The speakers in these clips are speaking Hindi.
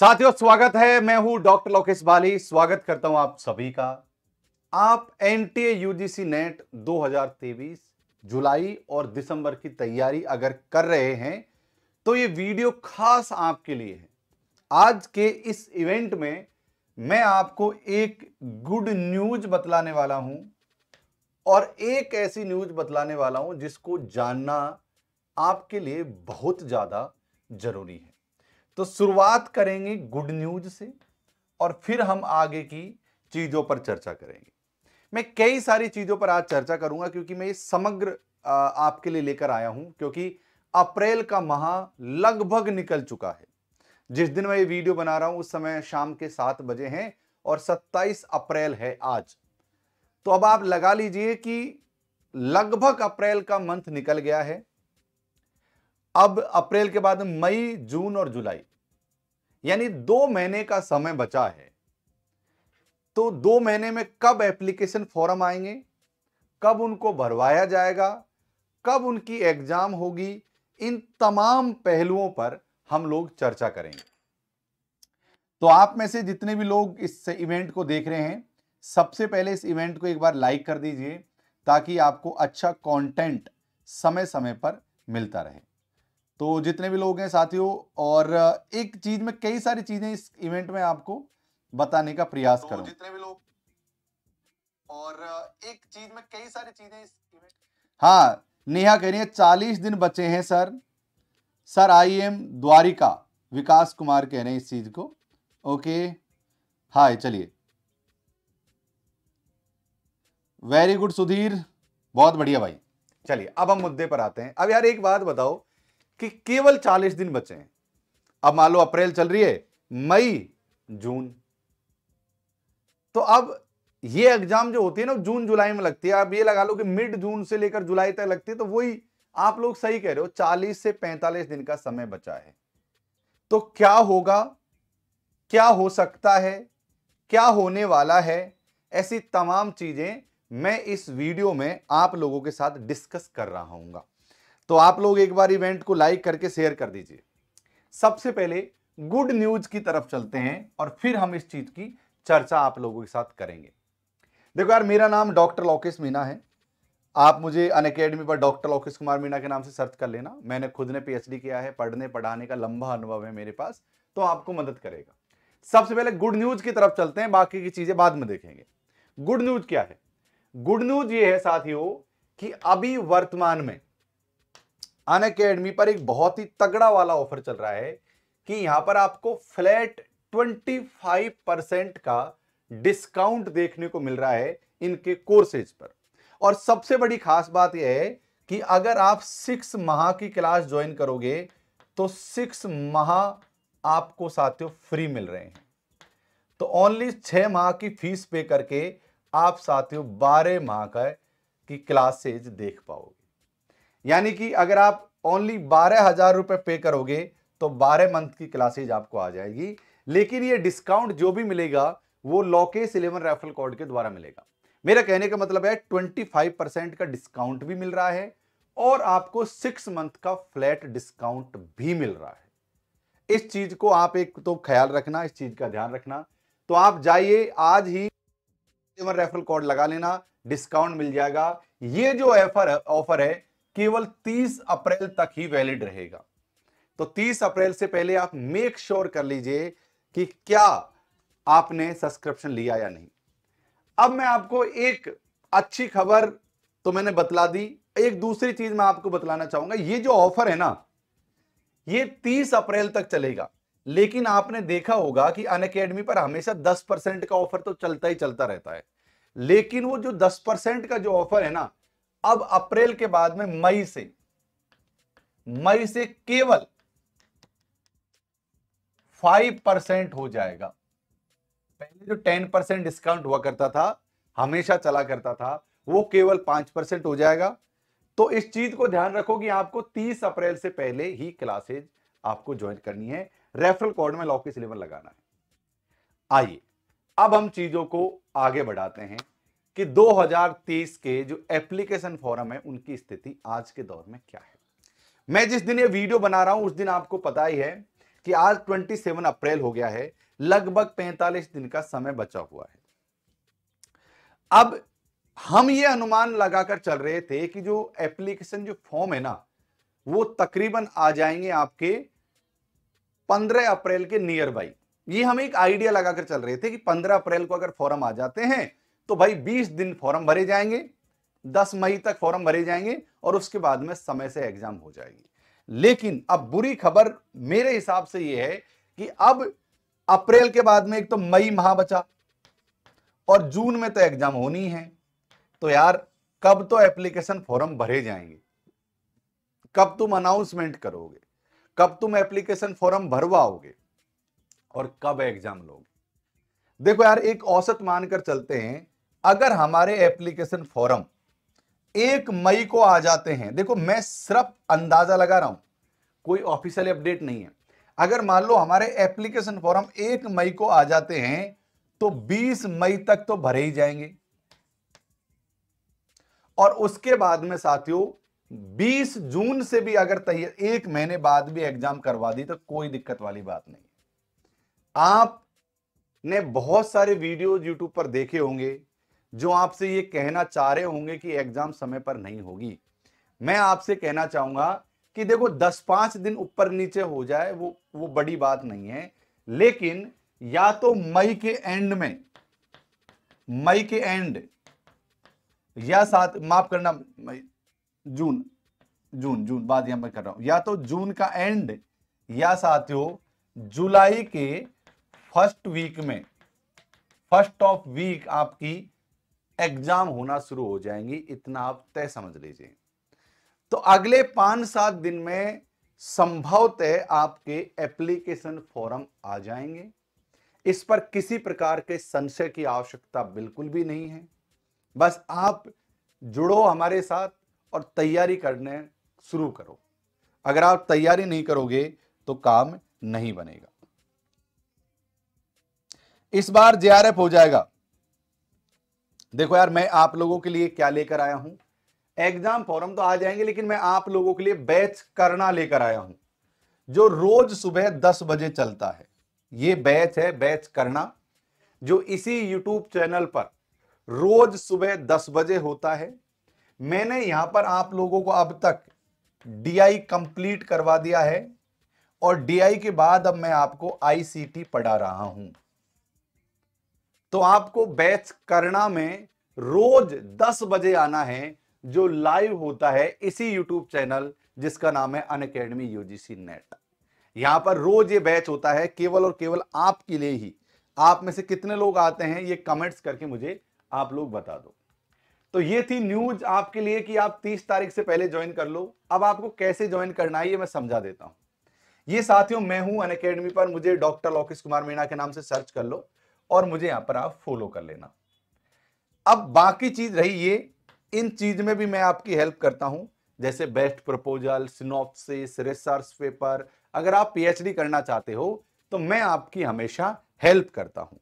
साथियों स्वागत है मैं हूं डॉक्टर लोकेश बाली स्वागत करता हूं आप सभी का आप ए यूजीसी नेट 2023 जुलाई और दिसंबर की तैयारी अगर कर रहे हैं तो ये वीडियो खास आपके लिए है आज के इस इवेंट में मैं आपको एक गुड न्यूज बतलाने वाला हूं और एक ऐसी न्यूज बतलाने वाला हूं जिसको जानना आपके लिए बहुत ज्यादा जरूरी है तो शुरुआत करेंगे गुड न्यूज से और फिर हम आगे की चीज़ों पर चर्चा करेंगे मैं कई सारी चीज़ों पर आज चर्चा करूंगा क्योंकि मैं ये समग्र आपके लिए लेकर आया हूं क्योंकि अप्रैल का माह लगभग निकल चुका है जिस दिन मैं ये वीडियो बना रहा हूं उस समय शाम के सात बजे हैं और सत्ताईस अप्रैल है आज तो अब आप लगा लीजिए कि लगभग अप्रैल का मंथ निकल गया है अब अप्रैल के बाद मई जून और जुलाई यानी दो महीने का समय बचा है तो दो महीने में कब एप्लीकेशन फॉर्म आएंगे कब उनको भरवाया जाएगा कब उनकी एग्जाम होगी इन तमाम पहलुओं पर हम लोग चर्चा करेंगे तो आप में से जितने भी लोग इस इवेंट को देख रहे हैं सबसे पहले इस इवेंट को एक बार लाइक कर दीजिए ताकि आपको अच्छा कंटेंट समय समय पर मिलता रहे तो जितने भी लोग हैं साथियों और एक चीज में कई सारी चीजें इस इवेंट में आपको बताने का प्रयास तो करूं जितने भी लोग और एक चीज में कई सारी चीजें इस इवेंट हाँ नेहा कह रही है चालीस दिन बचे हैं sir sir I am Dwarika Vikas Kumar कह रहे हैं इस चीज को ओके हाय चलिए वेरी गुड सुधीर बहुत बढ़िया भाई चलिए अब हम मुद्दे पर आते हैं अब यार एक बात बताओ कि केवल 40 दिन बचे हैं अब मान लो अप्रैल चल रही है मई जून तो अब ये एग्जाम जो होती है ना जून जुलाई में लगती है आप ये लगा लो कि मिड जून से लेकर जुलाई तक लगती है तो वही आप लोग सही कह रहे हो 40 से 45 दिन का समय बचा है तो क्या होगा क्या हो सकता है क्या होने वाला है ऐसी तमाम चीजें मैं इस वीडियो में आप लोगों के साथ डिस्कस कर रहा हूंगा तो आप लोग एक बार इवेंट को लाइक करके शेयर कर दीजिए सबसे पहले गुड न्यूज की तरफ चलते हैं और फिर हम इस चीज की चर्चा आप लोगों के साथ करेंगे देखो यार मेरा नाम डॉक्टर लोकेश मीना है आप मुझे अन अकेडमी पर डॉक्टर लोकेश कुमार मीना के नाम से सर्च कर लेना मैंने खुद ने पीएचडी किया है पढ़ने पढ़ाने का लंबा अनुभव है मेरे पास तो आपको मदद करेगा सबसे पहले गुड न्यूज की तरफ चलते हैं बाकी की चीजें बाद में देखेंगे गुड न्यूज क्या है गुड न्यूज ये है साथियों कि अभी वर्तमान में अन अकेडमी पर एक बहुत ही तगड़ा वाला ऑफर चल रहा है कि यहां पर आपको फ्लैट 25 परसेंट का डिस्काउंट देखने को मिल रहा है इनके कोर्सेज पर और सबसे बड़ी खास बात यह है कि अगर आप सिक्स माह की क्लास ज्वाइन करोगे तो सिक्स माह आपको साथियों फ्री मिल रहे हैं तो ओनली छह माह की फीस पे करके आप साथियों बारह माह का की क्लासेज देख पाओगे यानी कि अगर आप ओनली बारह हज़ार रुपये पे करोगे तो बारह मंथ की क्लासेज आपको आ जाएगी लेकिन ये डिस्काउंट जो भी मिलेगा वो लॉकेस इलेवन रेफरल कोड के द्वारा मिलेगा मेरा कहने का मतलब है ट्वेंटी फाइव परसेंट का डिस्काउंट भी मिल रहा है और आपको सिक्स मंथ का फ्लैट डिस्काउंट भी मिल रहा है इस चीज को आप एक तो ख्याल रखना इस चीज का ध्यान रखना तो आप जाइए आज ही रेफरल कोड लगा लेना डिस्काउंट मिल जाएगा ये जो ऑफर ऑफर है केवल 30 अप्रैल तक ही वैलिड रहेगा तो 30 अप्रैल से पहले आप मेक श्योर sure कर लीजिए कि क्या आपने सब्सक्रिप्शन लिया या नहीं अब मैं आपको एक अच्छी खबर तो मैंने बतला दी एक दूसरी चीज मैं आपको बतलाना चाहूंगा ये जो ऑफर है ना ये 30 अप्रैल तक चलेगा लेकिन आपने देखा होगा कि अन अकेडमी पर हमेशा 10 परसेंट का ऑफर तो चलता ही चलता रहता है लेकिन वो जो 10 परसेंट का जो ऑफर है ना अब अप्रैल के बाद में मई से मई से केवल फाइव परसेंट हो जाएगा पहले जो टेन परसेंट डिस्काउंट हुआ करता था हमेशा चला करता था वो केवल पांच परसेंट हो जाएगा तो इस चीज को ध्यान रखो कि आपको तीस अप्रैल से पहले ही क्लासेज आपको ज्वाइन करनी है रेफरल कोड में लॉकी सिलेबस लगाना है आइए अब हम चीजों को आगे बढ़ाते हैं कि 2023 के जो एप्लीकेशन फॉरम है उनकी स्थिति आज के दौर में क्या है मैं जिस दिन ये वीडियो बना रहा हूं उस दिन आपको पता ही है कि आज 27 अप्रैल हो गया है लगभग 45 दिन का समय बचा हुआ है अब हम ये अनुमान लगाकर चल रहे थे कि जो एप्लीकेशन जो फॉर्म है ना वो तकरीबन आ जाएंगे आपके 15 अप्रैल के नियर बाई ये हम एक आइडिया लगाकर चल रहे थे कि 15 अप्रैल को अगर फॉर्म आ जाते हैं तो भाई बीस दिन फॉर्म भरे जाएंगे दस मई तक फॉर्म भरे जाएंगे और उसके बाद में समय से एग्जाम हो जाएगी लेकिन अब बुरी खबर मेरे हिसाब से यह है कि अब अप्रैल के बाद में एक तो मई माह बचा और जून में तो एग्जाम होनी है तो यार कब तो एप्लीकेशन फॉर्म भरे जाएंगे कब तुम अनाउंसमेंट करोगे कब तुम एप्लीकेशन फॉर्म भरवाओगे और कब एग्जाम लोगे देखो यार एक औसत मानकर चलते हैं अगर हमारे एप्लीकेशन फॉरम एक मई को आ जाते हैं देखो मैं सिर्फ अंदाजा लगा रहा हूं कोई ऑफिशियल अपडेट नहीं है अगर मान लो हमारे एप्लीकेशन फॉरम एक मई को आ जाते हैं तो 20 मई तक तो भरे ही जाएंगे और उसके बाद में साथियों 20 जून से भी अगर तैयार एक महीने बाद भी एग्जाम करवा दी तो कोई दिक्कत वाली बात नहीं आप ने बहुत सारे वीडियो यूट्यूब पर देखे होंगे जो आपसे ये कहना चाह रहे होंगे कि एग्जाम समय पर नहीं होगी मैं आपसे कहना चाहूंगा कि देखो दस पांच दिन ऊपर नीचे हो जाए वो वो बड़ी बात नहीं है लेकिन या तो मई के एंड में मई के एंड या साथ माफ करना मई जून जून जून बात यहां मैं कर रहा हूं या तो जून का एंड या साथियों जुलाई के फर्स्ट वीक में फर्स्ट ऑफ वीक आपकी एग्जाम होना शुरू हो जाएंगी इतना आप तय समझ लीजिए तो अगले पांच सात दिन में संभवतः आपके एप्लीकेशन फॉर्म आ जाएंगे इस पर किसी प्रकार के संशय की आवश्यकता बिल्कुल भी नहीं है बस आप जुड़ो हमारे साथ और तैयारी करने शुरू करो अगर आप तैयारी नहीं करोगे तो काम नहीं बनेगा इस बार जेआरएफ हो जाएगा देखो यार मैं आप लोगों के लिए क्या लेकर आया हूं एग्जाम फॉरम तो आ जाएंगे लेकिन मैं आप लोगों के लिए बैच करना लेकर आया हूं जो रोज सुबह दस बजे चलता है ये बैच है बैच करना जो इसी यूट्यूब चैनल पर रोज सुबह दस बजे होता है मैंने यहां पर आप लोगों को अब तक डीआई कंप्लीट करवा दिया है और डीआई के बाद अब मैं आपको आईसीटी पढ़ा रहा हूं तो आपको बैच करना में रोज 10 बजे आना है जो लाइव होता है इसी यूट्यूब चैनल जिसका नाम है अन अकेडमी यूजीसी नेट यहां पर रोज ये बैच होता है केवल और केवल आपके लिए ही आप में से कितने लोग आते हैं ये कमेंट्स करके मुझे आप लोग बता दो तो ये थी न्यूज आपके लिए कि आप 30 तारीख से पहले ज्वाइन कर लो अब आपको कैसे ज्वाइन करना है ये मैं समझा देता हूं ये साथियों मैं हूं अन अकेडमी पर मुझे डॉक्टर लोकेश कुमार मीणा के नाम से सर्च कर लो और मुझे यहां पर आप फॉलो कर लेना अब बाकी चीज रही ये इन चीज में भी मैं आपकी हेल्प करता हूं जैसे best proposal synopsis research paper अगर आप पीएचडी करना चाहते हो तो मैं आपकी हमेशा हेल्प करता हूं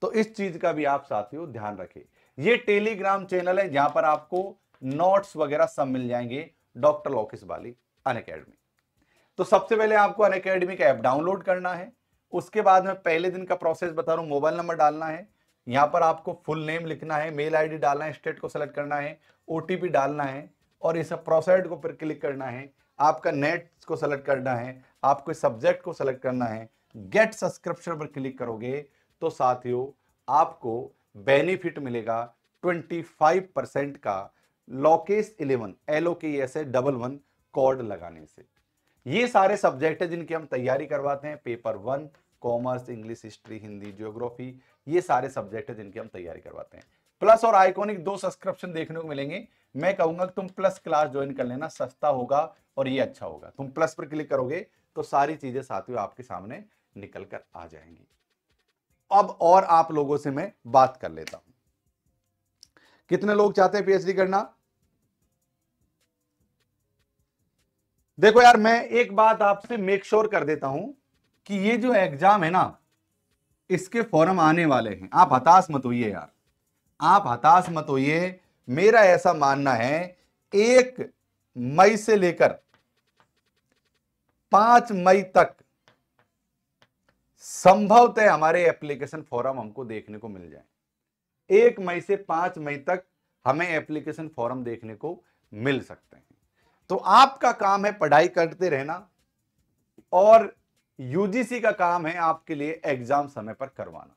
तो इस चीज का भी आप साथियों ध्यान रखें ये टेलीग्राम चैनल है जहां पर आपको नोट्स वगैरह सब मिल जाएंगे डॉक्टर लोकेश बाली अन तो सबसे पहले आपको अन का ऐप डाउनलोड करना है उसके बाद में पहले दिन का प्रोसेस बता रहा हूँ मोबाइल नंबर डालना है यहाँ पर आपको फुल नेम लिखना है मेल आईडी डालना है स्टेट को सेलेक्ट करना है ओ डालना है और इस प्रोसेड को फिर क्लिक करना है आपका नेट को सेलेक्ट करना है आपको सब्जेक्ट को सेलेक्ट करना है गेट सब्सक्रिप्शन पर क्लिक करोगे तो साथियों आपको बेनिफिट मिलेगा 25 परसेंट का लोकेस इलेवन एल ओ के एस डबल वन कॉर्ड लगाने से ये सारे सब्जेक्ट है जिनकी हम तैयारी करवाते हैं paper one commerce English history Hindi geography ये सारे सब्जेक्ट है जिनकी हम तैयारी करवाते हैं प्लस और आइकोनिक दो सब्सक्रिप्शन देखने को मिलेंगे मैं कहूंगा कि तुम प्लस क्लास ज्वाइन कर लेना सस्ता होगा और ये अच्छा होगा तुम प्लस पर क्लिक करोगे तो सारी चीजें साथियों आपके सामने निकल कर आ जाएंगी अब और आप लोगों से मैं बात कर लेता हूं कितने लोग चाहते हैं पीएचडी करना देखो यार मैं एक बात आपसे मेक श्योर कर देता हूं कि ये जो एग्जाम है ना इसके फॉर्म आने वाले हैं आप हताश मत होइए यार आप हताश मत होइए मेरा ऐसा मानना है एक मई से लेकर पांच मई तक संभवतः हमारे एप्लीकेशन फॉर्म हमको देखने को मिल जाए एक मई से पांच मई तक हमें एप्लीकेशन फॉर्म देखने को मिल सकते हैं तो आपका काम है पढ़ाई करते रहना और यूजीसी का काम है आपके लिए एग्जाम समय पर करवाना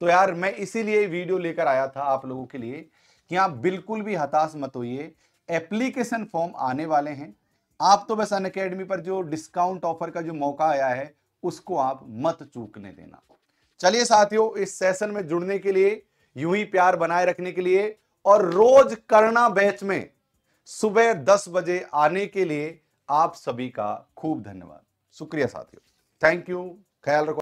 तो यार मैं इसीलिए वीडियो लेकर आया था आप लोगों के लिए कि आप बिल्कुल भी हताश मत होइए एप्लीकेशन फॉर्म आने वाले हैं आप तो बस अन अकेडमी पर जो डिस्काउंट ऑफर का जो मौका आया है उसको आप मत चूकने देना चलिए साथियों इस सेशन में जुड़ने के लिए यू ही प्यार बनाए रखने के लिए और रोज करना बैच में सुबह दस बजे आने के लिए आप सभी का खूब धन्यवाद शुक्रिया साथियों Thank you. ख्याल रखो